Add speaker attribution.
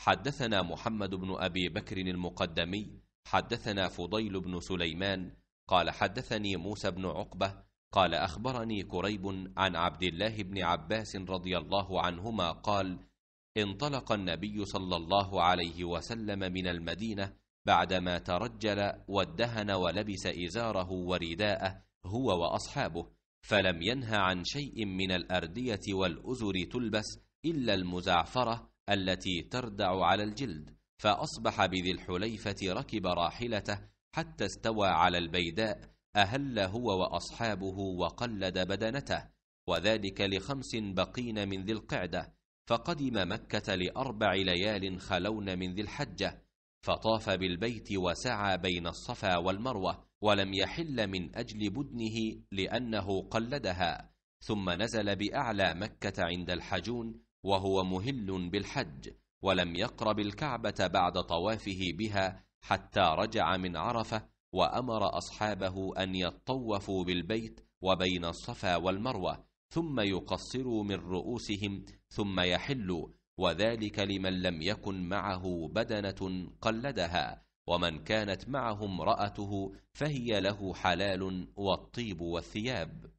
Speaker 1: حدثنا محمد بن ابي بكر
Speaker 2: المقدمي حدثنا فضيل بن سليمان قال حدثني موسى بن عقبه قال اخبرني كريب عن عبد الله بن عباس رضي الله عنهما قال انطلق النبي صلى الله عليه وسلم من المدينه بعدما ترجل وادهن ولبس ازاره ورداءه هو واصحابه فلم ينه عن شيء من الارديه والازر تلبس الا المزعفره التي تردع على الجلد فأصبح بذي الحليفة ركب راحلته حتى استوى على البيداء أهل هو وأصحابه وقلد بدنته وذلك لخمس بقين من ذي القعدة فقدم مكة لأربع ليال خلون من ذي الحجة فطاف بالبيت وسعى بين الصفا والمروة ولم يحل من أجل بدنه لأنه قلدها ثم نزل بأعلى مكة عند الحجون وهو مهل بالحج ولم يقرب الكعبه بعد طوافه بها حتى رجع من عرفه وامر اصحابه ان يطوفوا بالبيت وبين الصفا والمروه ثم يقصروا من رؤوسهم ثم يحلوا وذلك لمن لم يكن معه بدنه قلدها ومن كانت معه امراته فهي له حلال والطيب
Speaker 1: والثياب